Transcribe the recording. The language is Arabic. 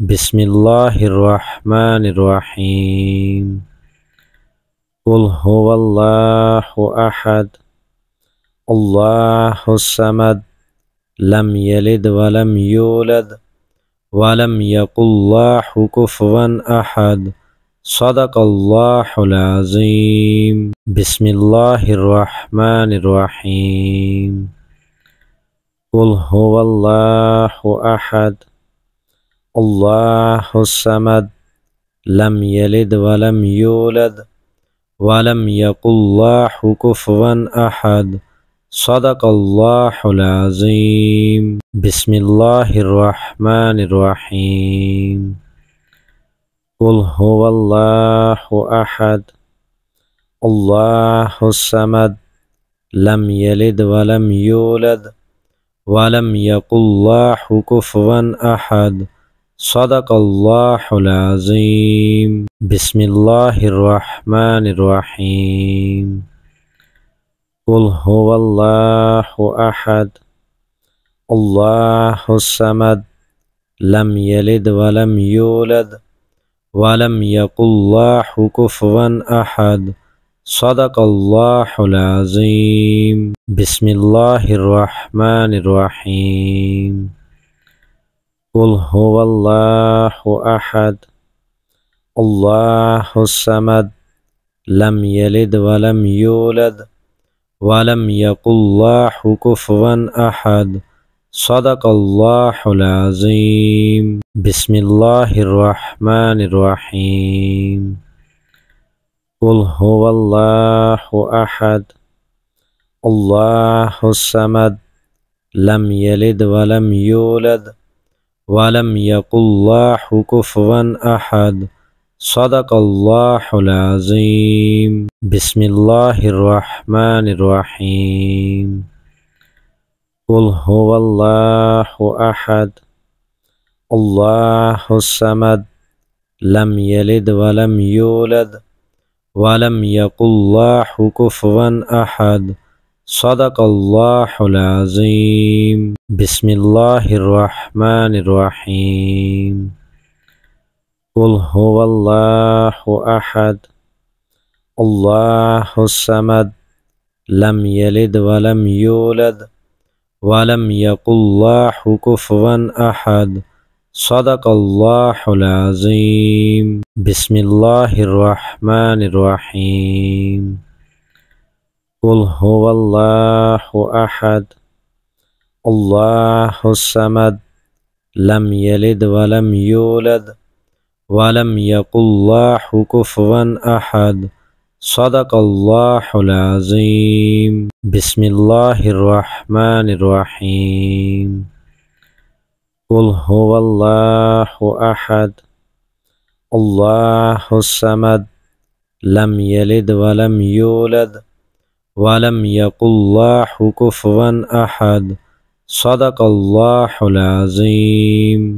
بسم الله الرحمن الرحيم قل هو الله أحد الله الصمد لم يلد ولم يولد ولم يقل الله كفوا أحد صدق الله العظيم بسم الله الرحمن الرحيم قل هو الله أحد الله الصمد لم يلد ولم يولد ولم يقل الله كفوا أحد صدق الله العظيم بسم الله الرحمن الرحيم قل هو الله أحد الله الصمد لم يلد ولم يولد ولم يقل الله كفوا أحد صدق الله العظيم بسم الله الرحمن الرحيم قل هو الله أحد الله الصمد لم يلد ولم يولد ولم يقل الله كفوا أحد صدق الله العظيم بسم الله الرحمن الرحيم قل هو الله أحد الله الصمد لم يلد ولم يولد ولم يقل الله كفوا أحد صدق الله العظيم بسم الله الرحمن الرحيم قل هو الله أحد الله الصمد لم يلد ولم يولد ولم يقل الله كفوا أحد صدق الله العظيم بسم الله الرحمن الرحيم قل هو الله أحد الله الصمد لم يلد ولم يولد ولم يقل الله كفوا أحد صدق الله العظيم بسم الله الرحمن الرحيم قل هو الله أحد الله الصمد لم يلد ولم يولد ولم يقل الله كفوا أحد صدق الله العظيم بسم الله الرحمن الرحيم قل هو الله أحد الله الصمد لم يلد ولم يولد ولم يقل الله كفوا أحد صدق الله العظيم بسم الله الرحمن الرحيم قل هو الله أحد الله الصمد لم يلد ولم يولد ولم يقل الله كفوا أحد صدق الله العظيم